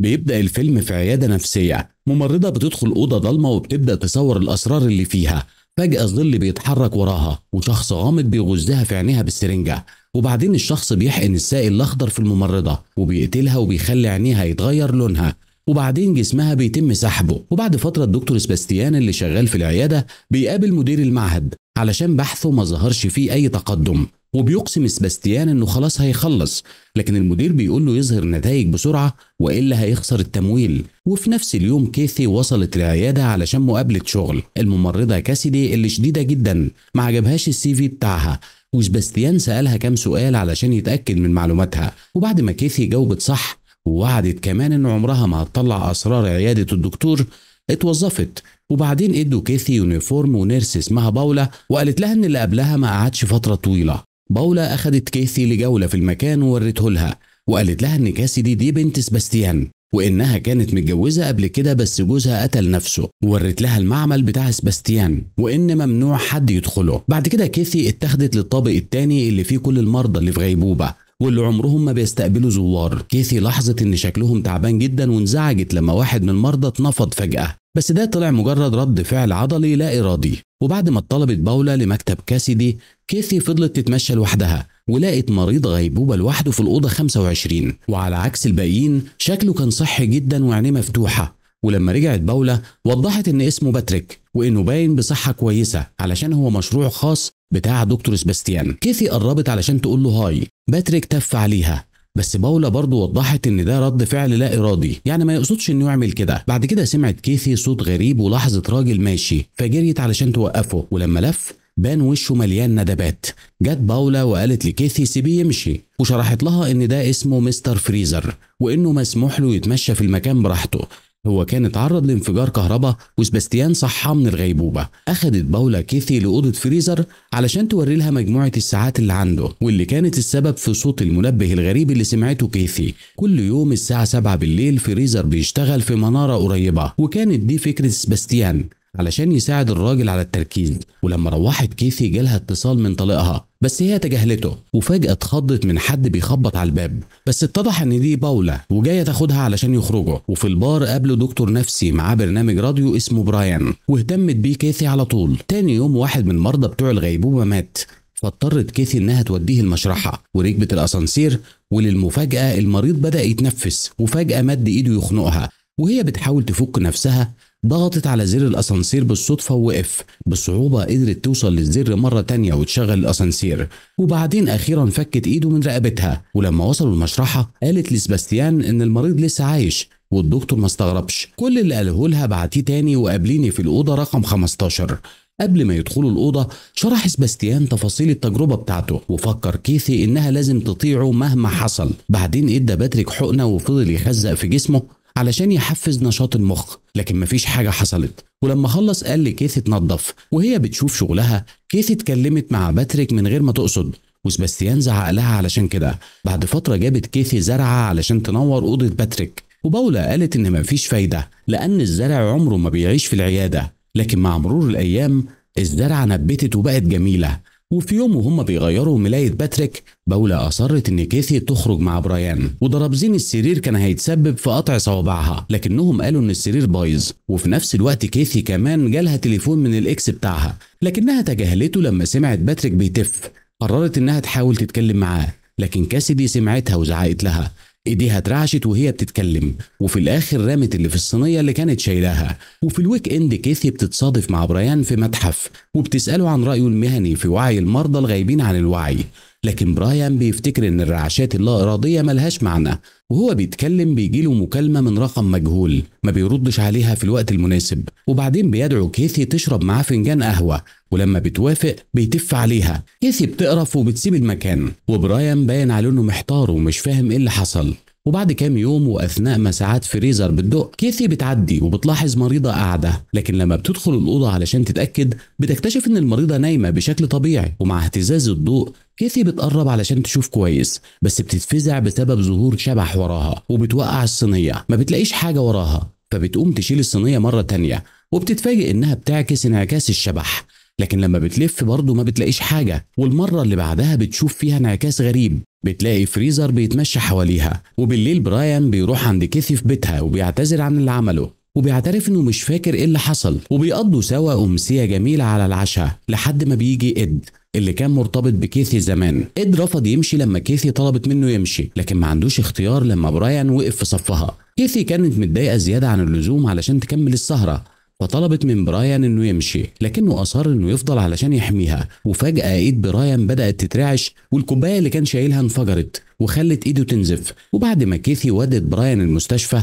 بيبدأ الفيلم في عيادة نفسية ممرضة بتدخل أوضة ضلمة وبتبدأ تصور الأسرار اللي فيها فجأة ظل بيتحرك وراها وشخص غامض بيغزها في عينيها بالسرنجة وبعدين الشخص بيحقن السائل الأخضر في الممرضة وبيقتلها وبيخلي عينيها يتغير لونها وبعدين جسمها بيتم سحبه وبعد فترة الدكتور سباستيان اللي شغال في العيادة بيقابل مدير المعهد علشان بحثه ما ظهرش فيه أي تقدم وبيقسم سباستيان انه خلاص هيخلص لكن المدير بيقول له يظهر نتائج بسرعه والا هيخسر التمويل وفي نفس اليوم كيثي وصلت للعيادة علشان مقابله شغل الممرضه كاسيدي اللي شديده جدا ما عجبهاش السي في بتاعها وسباستيان سالها كام سؤال علشان يتاكد من معلوماتها وبعد ما كيثي جاوبت صح ووعدت كمان ان عمرها ما هتطلع اسرار عياده الدكتور اتوظفت وبعدين ادوا كيثي يونيفورم ونيرس اسمها باولا وقالت لها ان اللي قبلها ما قعدش فتره طويله باولا أخدت كيثي لجولة في المكان وورته لها وقالت لها إن كاسي دي بنت سباستيان وإنها كانت متجوزة قبل كده بس جوزها قتل نفسه وورت لها المعمل بتاع سباستيان وإن ممنوع حد يدخله بعد كده كيثي اتخذت للطابق التاني اللي فيه كل المرضى اللي في غيبوبة واللي عمرهم ما بيستقبلوا زوار كيثي لاحظت ان شكلهم تعبان جدا وانزعجت لما واحد من المرضى اتنفض فجأة بس ده طلع مجرد رد فعل عضلي لا إرادي وبعد ما اتطلبت باولا لمكتب كاسيدي كيثي فضلت تتمشى لوحدها ولقت مريض غيبوبة لوحده في الأوضة 25 وعلى عكس الباقيين شكله كان صحي جدا وعينيه مفتوحة ولما رجعت باولا وضحت إن اسمه باتريك وإنه باين بصحة كويسة علشان هو مشروع خاص بتاع دكتور سباستيان كيثي قربت علشان تقول له هاي باتريك تف عليها بس باولا برضو وضحت ان ده رد فعل لا ارادي يعني ما يقصدش انه يعمل كده بعد كده سمعت كيثي صوت غريب ولاحظت راجل ماشي فجريت علشان توقفه ولما لف بان وشه مليان ندبات جت باولا وقالت لكيثي سيبيه يمشي وشرحت لها ان ده اسمه مستر فريزر وانه مسموح له يتمشى في المكان براحته هو كان اتعرض لانفجار كهرباء وسباستيان صحى من الغيبوبة اخذت باولا كيثي لأوضة فريزر علشان توري لها مجموعة الساعات اللي عنده واللي كانت السبب في صوت المنبه الغريب اللي سمعته كيثي كل يوم الساعة 7 بالليل فريزر بيشتغل في منارة قريبة وكانت دي فكرة سباستيان علشان يساعد الراجل على التركيز ولما روحت كيثي جالها اتصال من طليقها بس هي تجاهلته وفجأة اتخضت من حد بيخبط على الباب بس اتضح ان دي باولا وجاية تاخدها علشان يخرجوا وفي البار قابله دكتور نفسي معاه برنامج راديو اسمه برايان واهتمت بيه كيثي على طول تاني يوم واحد من مرضى بتوع الغيبوبة مات فاضطرت كيثي انها توديه المشرحه وركبت الاسانسير وللمفاجاه المريض بدا يتنفس وفجاه مد ايده يخنقها وهي بتحاول تفك نفسها ضغطت على زر الاسانسير بالصدفه ووقف بصعوبه قدرت توصل للزر مره تانية وتشغل الاسانسير وبعدين اخيرا فكت ايده من رقبتها ولما وصلوا المشرحه قالت لسباستيان ان المريض لسه عايش والدكتور ما استغربش كل اللي قاله لها بعتيه تاني وقابليني في الاوضه رقم 15 قبل ما يدخلوا الأوضة شرح سباستيان تفاصيل التجربة بتاعته وفكر كيثي إنها لازم تطيعه مهما حصل بعدين إدى باتريك حقنة وفضل يخزق في جسمه علشان يحفز نشاط المخ لكن مفيش حاجة حصلت ولما خلص قال لكيث اتنضف وهي بتشوف شغلها كيث اتكلمت مع باتريك من غير ما تقصد وسباستيان زعق لها علشان كده بعد فترة جابت كيثي زرعة علشان تنور أوضة باتريك وباولا قالت إن مفيش فايدة لأن الزرع عمره ما بيعيش في العيادة لكن مع مرور الأيام الزرعة نبتت وبقت جميلة وفي يوم وهم بيغيروا ملاية باتريك بولا أصرت إن كيثي تخرج مع برايان وضربزين السرير كان هيتسبب في قطع صوابعها لكنهم قالوا إن السرير بايظ وفي نفس الوقت كيثي كمان جالها تليفون من الإكس بتاعها لكنها تجاهلته لما سمعت باتريك بيتف قررت إنها تحاول تتكلم معاه لكن كاسدي سمعتها وزعقت لها ايديها اترعشت وهي بتتكلم وفي الاخر رامت اللي في الصينيه اللي كانت شايلاها وفي الويك اند كيثي بتتصادف مع برايان في متحف وبتساله عن رايه المهني في وعي المرضى الغايبين عن الوعي لكن برايان بيفتكر ان الرعشات اللا اراديه ملهاش معنى وهو بيتكلم بيجيله مكالمه من رقم مجهول ما بيردش عليها في الوقت المناسب وبعدين بيدعو كيثي تشرب معاه فنجان قهوه ولما بتوافق بيتف عليها كيثي بتقرف وبتسيب المكان وبرايان باين عليه انه محتار ومش فاهم ايه اللي حصل وبعد كام يوم واثناء ما ساعات فريزر بتدق كيثي بتعدي وبتلاحظ مريضه قاعده لكن لما بتدخل الاوضه علشان تتاكد بتكتشف ان المريضه نايمه بشكل طبيعي ومع اهتزاز الضوء كيثي بتقرب علشان تشوف كويس بس بتتفزع بسبب ظهور شبح وراها وبتوقع الصينيه ما بتلاقيش حاجه وراها فبتقوم تشيل الصينيه مره تانية وبتتفاجئ انها بتعكس انعكاس الشبح لكن لما بتلف برضه ما بتلاقيش حاجة والمرة اللي بعدها بتشوف فيها انعكاس غريب بتلاقي فريزر بيتمشى حواليها وبالليل برايان بيروح عند كيثي في بيتها وبيعتذر عن اللي عمله وبيعترف انه مش فاكر ايه اللي حصل وبيقضوا سوا امسيه جميله على العشاء لحد ما بيجي اد اللي كان مرتبط بكيثي زمان اد رفض يمشي لما كيثي طلبت منه يمشي لكن ما عندوش اختيار لما برايان وقف في صفها كيثي كانت متضايقه زياده عن اللزوم علشان تكمل السهره فطلبت من برايان انه يمشي لكنه اصر انه يفضل علشان يحميها وفجاه ايد برايان بدات تترعش والكوبايه اللي كان شايلها انفجرت وخلت ايده تنزف وبعد ما كيثي ودت برايان المستشفى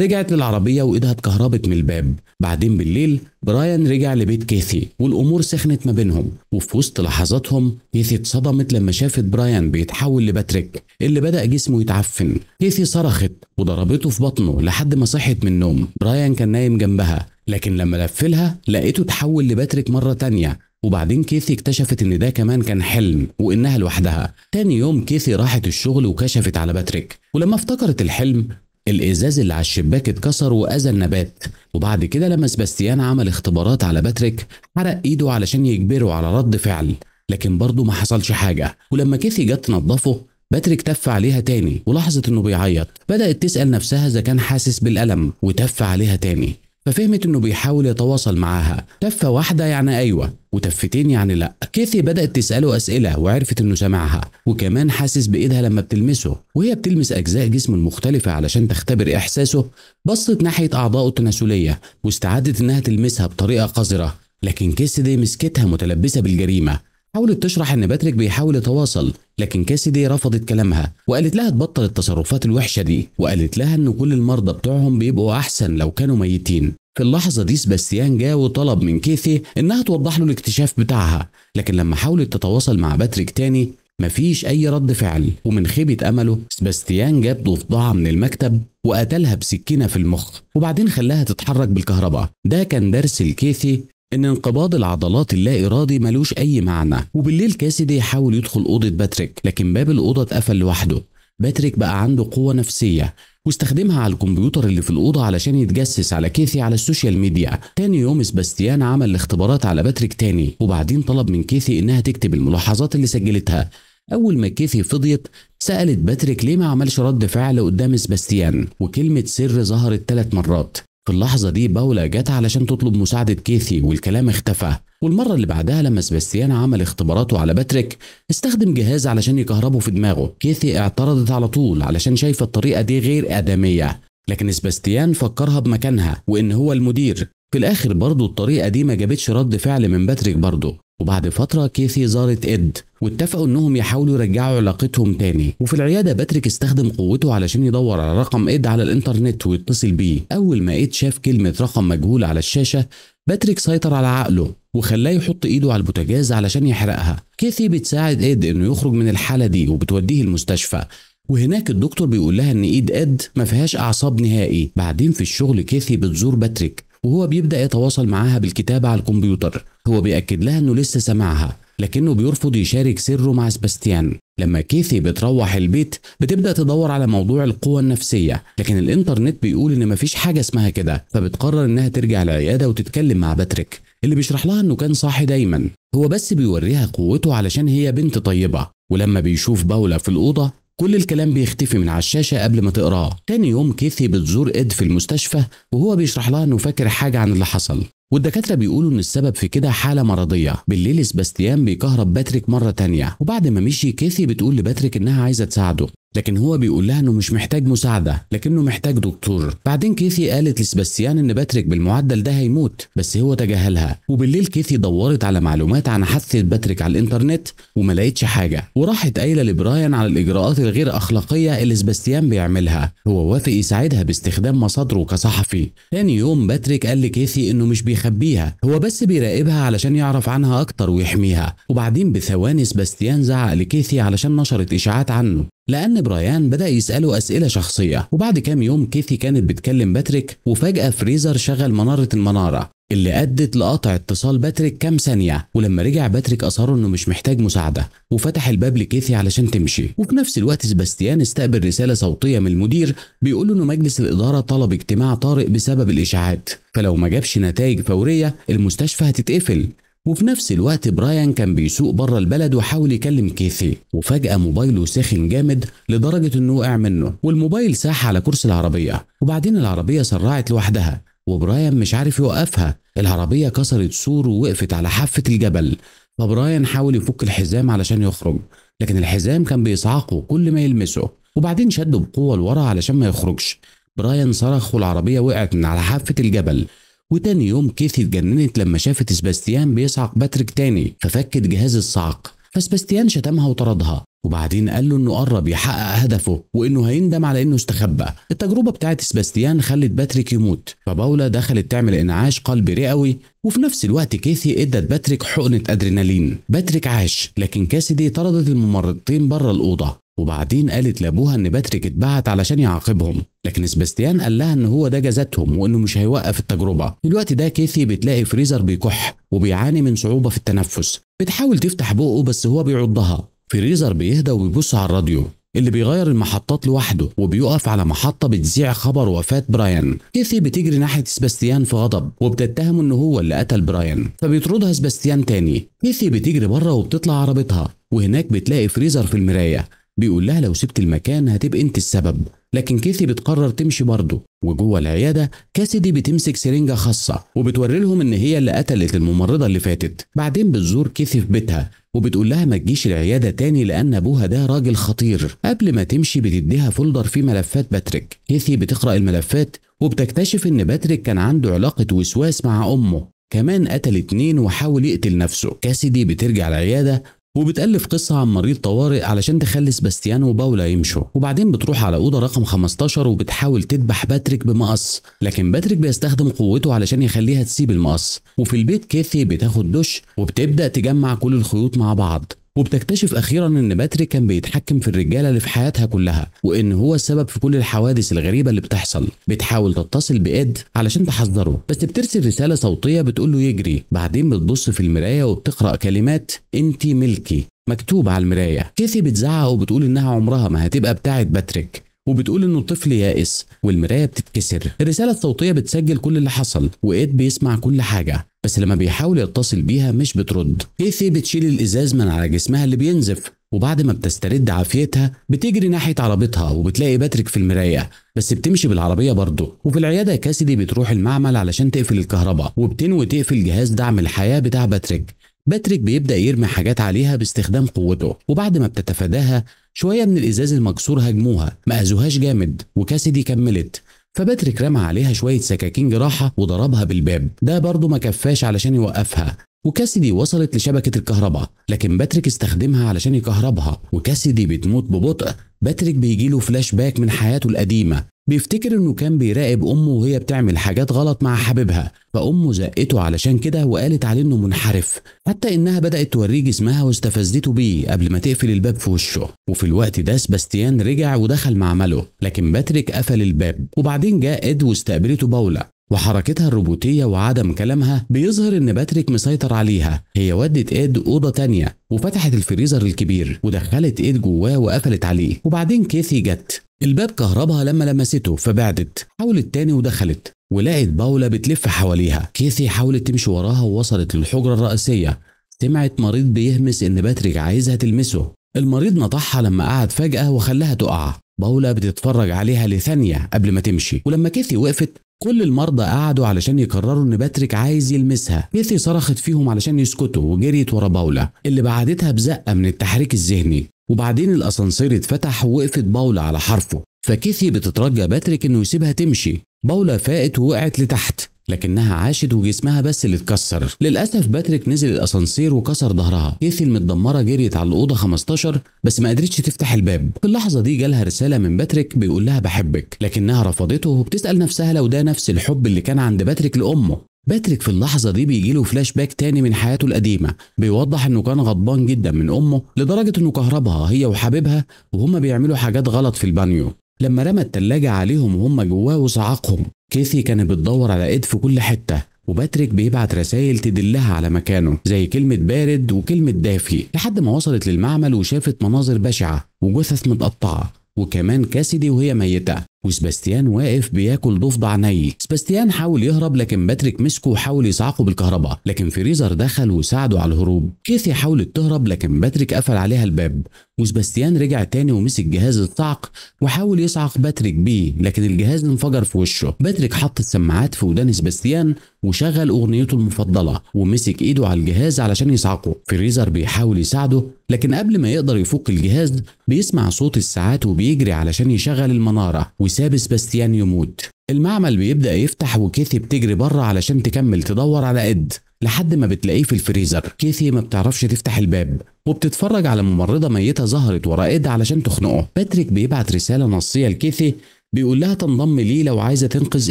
رجعت للعربية وإيدها اتكهربت من الباب بعدين بالليل برايان رجع لبيت كيثي والأمور سخنت ما بينهم وفي وسط لحظاتهم كيثي اتصدمت لما شافت برايان بيتحول لباتريك اللي بدأ جسمه يتعفن كيثي صرخت وضربته في بطنه لحد ما صحت من النوم برايان كان نايم جنبها لكن لما لفلها لقيته اتحول لباتريك مرة تانية وبعدين كيثي اكتشفت ان ده كمان كان حلم وانها لوحدها تاني يوم كيثي راحت الشغل وكشفت على باتريك ولما افتكرت الحلم الازاز اللي على الشباك اتكسر واذى النبات وبعد كده لما سباستيان عمل اختبارات على باتريك حرق ايده علشان يجبره على رد فعل لكن برضه ما حصلش حاجه ولما كيثي جت تنظفه باتريك تف عليها تاني ولاحظت انه بيعيط بدات تسال نفسها اذا كان حاسس بالالم وتف عليها تاني ففهمت انه بيحاول يتواصل معاها تفه واحده يعني ايوه وتفتين يعني لا كيثي بدات تساله اسئله وعرفت انه سامعها وكمان حاسس بايدها لما بتلمسه وهي بتلمس اجزاء جسمه المختلفه علشان تختبر احساسه بصت ناحيه اعضائه التناسليه واستعدت انها تلمسها بطريقه قذره لكن كيثي دي مسكتها متلبسه بالجريمه حاولت تشرح ان باتريك بيحاول يتواصل لكن كاسدي رفضت كلامها وقالت لها تبطل التصرفات الوحشه دي وقالت لها ان كل المرضى بتوعهم بيبقوا احسن لو كانوا ميتين في اللحظة دي سباستيان جا وطلب من كيثي إنها توضح له الاكتشاف بتاعها، لكن لما حاولت تتواصل مع باتريك تاني مفيش أي رد فعل، ومن خيبة أمله سباستيان جاب ضفدعة من المكتب وقتلها بسكينة في المخ، وبعدين خلاها تتحرك بالكهرباء، ده كان درس لكيثي ان انقباض العضلات اللا ارادي ملوش اي معنى وبالليل كاسدي يحاول يدخل اوضه باتريك لكن باب الاوضه اتقفل لوحده باتريك بقى عنده قوه نفسيه واستخدمها على الكمبيوتر اللي في الأوضة علشان يتجسس على كيثي على السوشيال ميديا تاني يوم سباستيان عمل الاختبارات على باتريك تاني وبعدين طلب من كيثي إنها تكتب الملاحظات اللي سجلتها أول ما كيثي فضيت سألت باتريك ليه ما عملش رد فعل قدام سباستيان وكلمة سر ظهرت ثلاث مرات في اللحظة دي باولا جت علشان تطلب مساعدة كيثي والكلام اختفى والمرة اللي بعدها لما سباستيان عمل اختباراته على باتريك استخدم جهاز علشان يكهربه في دماغه كيثي اعترضت على طول علشان شايفة الطريقة دي غير آدمية لكن سباستيان فكرها بمكانها وإن هو المدير في الآخر برضه الطريقة دي ما جابتش رد فعل من باتريك برضه وبعد فترة كيثي زارت إد واتفقوا انهم يحاولوا يرجعوا علاقتهم تاني وفي العيادة باتريك استخدم قوته علشان يدور على رقم إد على الانترنت ويتصل بيه أول ما إد شاف كلمة رقم مجهول على الشاشة باتريك سيطر على عقله وخلاه يحط ايده على البوتاجاز علشان يحرقها كيثي بتساعد إد انه يخرج من الحالة دي وبتوديه المستشفى وهناك الدكتور بيقول لها ان ايد اد ما فيهاش اعصاب نهائي بعدين في الشغل كيثي بتزور باتريك وهو بيبدأ يتواصل معاها بالكتابة على الكمبيوتر هو بيأكد لها إنه لسه سامعها لكنه بيرفض يشارك سره مع سباستيان لما كيثي بتروح البيت بتبدا تدور على موضوع القوة النفسية لكن الانترنت بيقول ان مفيش حاجة اسمها كده فبتقرر انها ترجع العيادة وتتكلم مع باتريك اللي بيشرح لها انه كان صاحي دايما هو بس بيوريها قوته علشان هي بنت طيبة ولما بيشوف باولا في الأوضة كل الكلام بيختفي من على الشاشة قبل ما تقراه تاني يوم كيثي بتزور إد في المستشفى وهو بيشرح لها إنه فاكر حاجة عن اللي حصل والدكاترة بيقولوا إن السبب في كده حالة مرضية بالليل سباستيان بيكهرب باتريك مرة تانية وبعد ما مشي كيثي بتقول لباتريك إنها عايزة تساعده لكن هو بيقول لها انه مش محتاج مساعده لكنه محتاج دكتور بعدين كيثي قالت لسباستيان ان باتريك بالمعدل ده هيموت بس هو تجاهلها وبالليل كيثي دورت على معلومات عن حادثه باتريك على الانترنت وما لقيتش حاجه وراحت قايله لبرايان على الاجراءات الغير اخلاقيه اللي سباستيان بيعملها هو وافق يساعدها باستخدام مصادره كصحفي تاني يوم باتريك قال لكيثي انه مش بيخبيها هو بس بيراقبها علشان يعرف عنها اكتر ويحميها وبعدين بثواني سباستيان زعق لكيثي علشان نشرت اشاعات عنه لأن برايان بدأ يسأله أسئلة شخصية وبعد كام يوم كيثي كانت بتكلم باتريك وفجأة فريزر شغل منارة المنارة اللي أدت لقطع اتصال باتريك كام ثانية ولما رجع باتريك أصر إنه مش محتاج مساعدة وفتح الباب لكيثي علشان تمشي وفي نفس الوقت سباستيان استقبل رسالة صوتية من المدير بيقول له إنه مجلس الإدارة طلب اجتماع طارئ بسبب الإشاعات فلو ما جابش نتائج فورية المستشفى هتتقفل وفي نفس الوقت برايان كان بيسوق بره البلد وحاول يكلم كيثي وفجأة موبايله سخن جامد لدرجة إنه وقع منه والموبايل ساح على كرسي العربية وبعدين العربية سرعت لوحدها وبرايان مش عارف يوقفها العربية كسرت سور ووقفت على حافة الجبل فبرايان حاول يفك الحزام علشان يخرج لكن الحزام كان بيصعقه كل ما يلمسه وبعدين شده بقوة لورا علشان ما يخرجش برايان صرخ والعربية وقعت من على حافة الجبل وتاني يوم كيثي اتجننت لما شافت سباستيان بيصعق باتريك تاني ففكت جهاز الصعق فسباستيان شتمها وطردها وبعدين قال له انه قرب يحقق هدفه وانه هيندم على انه استخبى التجربه بتاعت سباستيان خلت باتريك يموت فباولا دخلت تعمل انعاش قلبي رئوي وفي نفس الوقت كيثي ادت باتريك حقنه ادرينالين باتريك عاش لكن كاسدي طردت الممرضتين بره الاوضه وبعدين قالت لابوها ان باتريك اتبعت علشان يعاقبهم لكن سباستيان قال لها ان هو ده جزاتهم وانه مش هيوقف التجربه دلوقتي الوقت ده كيثي بتلاقي فريزر بيكح وبيعاني من صعوبه في التنفس بتحاول تفتح بقه بس هو بيعضها فريزر بيهدى وبيبص على الراديو اللي بيغير المحطات لوحده وبيقف على محطة بتذيع خبر وفاة برايان كيثي بتجري ناحية سباستيان في غضب وبتتهمه ان هو اللي قتل برايان فبيطردها سباستيان تاني كيثي بتجري بره وبتطلع عربتها وهناك بتلاقي فريزر في المراية بيقول لها لو سبت المكان هتبقى انت السبب لكن كيثي بتقرر تمشي برضه وجوه العياده كاسدي بتمسك سرنجه خاصه وبتوري لهم ان هي اللي قتلت الممرضه اللي فاتت بعدين بتزور كيثي في بيتها وبتقول لها ما تجيش العياده تاني لان ابوها ده راجل خطير قبل ما تمشي بتديها فولدر فيه ملفات باتريك كيثي بتقرا الملفات وبتكتشف ان باتريك كان عنده علاقه وسواس مع امه كمان قتل اتنين وحاول يقتل نفسه كاسدي بترجع العيادة وبتألف قصة عن مريض طوارئ علشان تخلي سباستيان وباولا يمشوا وبعدين بتروح على أوضة رقم 15 وبتحاول تذبح باتريك بمقص لكن باتريك بيستخدم قوته علشان يخليها تسيب المقص وفي البيت كيثي بتاخد دش وبتبدأ تجمع كل الخيوط مع بعض وبتكتشف اخيرا ان باتري كان بيتحكم في الرجاله اللي في حياتها كلها وان هو السبب في كل الحوادث الغريبه اللي بتحصل بتحاول تتصل باد علشان تحذره بس بترسل رساله صوتيه بتقول له يجري بعدين بتبص في المرايه وبتقرا كلمات انت ملكي مكتوب على المرايه كيثي بتزعق وبتقول انها عمرها ما هتبقى بتاعه باتريك وبتقول انه الطفل يائس والمرايه بتتكسر الرساله الصوتيه بتسجل كل اللي حصل وايد بيسمع كل حاجه بس لما بيحاول يتصل بيها مش بترد كيثي بتشيل الازاز من على جسمها اللي بينزف وبعد ما بتسترد عافيتها بتجري ناحيه عربيتها وبتلاقي باتريك في المرايه بس بتمشي بالعربيه برضه وفي العياده كاسدي بتروح المعمل علشان تقفل الكهرباء وبتنوي تقفل جهاز دعم الحياه بتاع باتريك باتريك بيبدا يرمي حاجات عليها باستخدام قوته وبعد ما بتتفاداها شويه من الازاز المكسور هاجموها ما اذوهاش جامد وكاسدي كملت فباتريك رمى عليها شويه سكاكين جراحه وضربها بالباب ده برضه ما كفاش علشان يوقفها وكاسدي وصلت لشبكة الكهرباء لكن باتريك استخدمها علشان يكهربها وكاسدي بتموت ببطء باتريك بيجيله فلاش باك من حياته القديمة بيفتكر انه كان بيراقب امه وهي بتعمل حاجات غلط مع حبيبها فامه زقته علشان كده وقالت عليه انه منحرف حتى انها بدات توريه جسمها واستفزته بيه قبل ما تقفل الباب في وشه وفي الوقت ده سباستيان رجع ودخل معمله لكن باتريك قفل الباب وبعدين جاء اد واستقبلته باولا وحركتها الروبوتية وعدم كلامها بيظهر إن باتريك مسيطر عليها هي ودت إيد أوضة تانية وفتحت الفريزر الكبير ودخلت إيد جواه وقفلت عليه وبعدين كيثي جت الباب كهربها لما لمسته فبعدت حاولت تاني ودخلت ولقت باولا بتلف حواليها كيثي حاولت تمشي وراها ووصلت للحجرة الرئيسية سمعت مريض بيهمس إن باتريك عايزها تلمسه المريض نطحها لما قعد فجأة وخلاها تقع باولا بتتفرج عليها لثانية قبل ما تمشي ولما كيثي وقفت كل المرضى قعدوا علشان يقرروا ان باتريك عايز يلمسها ميثي صرخت فيهم علشان يسكتوا وجريت ورا باولا اللي بعدتها بزقه من التحريك الذهني وبعدين الاسانسير اتفتح ووقفت باولا على حرفه فكيثي بتترجى باتريك انه يسيبها تمشي باولا فاقت ووقعت لتحت لكنها عاشت وجسمها بس اللي اتكسر للاسف باتريك نزل الاسانسير وكسر ظهرها كيثي المتدمره جريت على الاوضه 15 بس ما قدرتش تفتح الباب في اللحظه دي جالها رساله من باتريك بيقول لها بحبك لكنها رفضته وبتسال نفسها لو ده نفس الحب اللي كان عند باتريك لامه باتريك في اللحظة دي بيجيله فلاش باك تاني من حياته القديمة بيوضح انه كان غضبان جدا من امه لدرجة انه كهربها هي وحبيبها وهما بيعملوا حاجات غلط في البانيو لما رمى التلاجة عليهم وهم جواه وصعقهم كيثي كانت بتدور على إيد في كل حتة وباتريك بيبعت رسائل تدلها على مكانه زي كلمة بارد وكلمة دافي لحد ما وصلت للمعمل وشافت مناظر بشعة وجثث متقطعة وكمان كاسدي وهي ميتة وسباستيان واقف بياكل ضفدع ني سباستيان حاول يهرب لكن باتريك مسكه وحاول يصعقه بالكهرباء لكن فريزر دخل وساعده على الهروب كيثي حاولت تهرب لكن باتريك قفل عليها الباب وسباستيان رجع تاني ومسك جهاز الصعق وحاول يصعق باتريك بيه لكن الجهاز انفجر في وشه باتريك حط السماعات في ودان سباستيان وشغل اغنيته المفضله ومسك ايده على الجهاز علشان يصعقه فريزر بيحاول يساعده لكن قبل ما يقدر يفك الجهاز بيسمع صوت الساعات وبيجري علشان يشغل المناره وساب سباستيان يموت المعمل بيبدا يفتح وكيثي بتجري بره علشان تكمل تدور على اد لحد ما بتلاقيه في الفريزر كيثي ما بتعرفش تفتح الباب وبتتفرج على ممرضه ميته ظهرت ورا اد علشان تخنقه باتريك بيبعت رساله نصيه لكيثي بيقول لها تنضم ليه لو عايزه تنقذ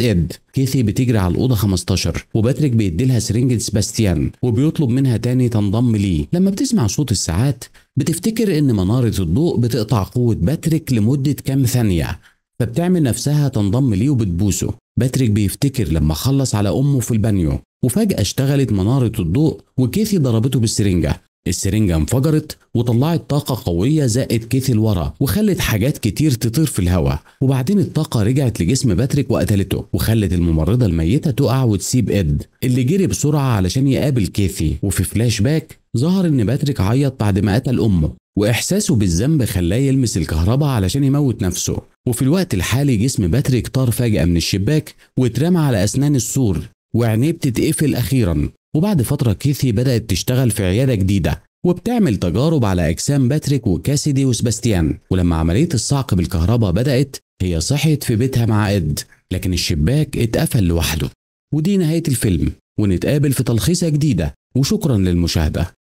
اد كيثي بتجري على الاوضه 15 وباتريك بيدي لها سرنجة سباستيان وبيطلب منها تاني تنضم ليه لما بتسمع صوت الساعات بتفتكر ان مناره الضوء بتقطع قوه باتريك لمده كام ثانيه فبتعمل نفسها تنضم ليه وبتبوسه باتريك بيفتكر لما خلص على أمه في البانيو وفجأة اشتغلت منارة الضوء وكيثي ضربته بالسرنجة السرنجة انفجرت وطلعت طاقة قوية زقت كيثي لورا وخلت حاجات كتير تطير في الهواء وبعدين الطاقة رجعت لجسم باتريك وقتلته وخلت الممرضة الميتة تقع وتسيب إد اللي جري بسرعة علشان يقابل كيثي وفي فلاش باك ظهر إن باتريك عيط بعد ما قتل أمه وإحساسه بالذنب خلاه يلمس الكهرباء علشان يموت نفسه وفي الوقت الحالي جسم باتريك طار فجأة من الشباك واترمى على أسنان السور وعينيه بتتقفل أخيرا وبعد فترة كيثي بدأت تشتغل في عيادة جديدة وبتعمل تجارب على أجسام باتريك وكاسيدي وسباستيان ولما عملية الصعق بالكهرباء بدأت هي صحيت في بيتها مع إد لكن الشباك اتقفل لوحده ودي نهاية الفيلم ونتقابل في تلخيصة جديدة وشكرا للمشاهدة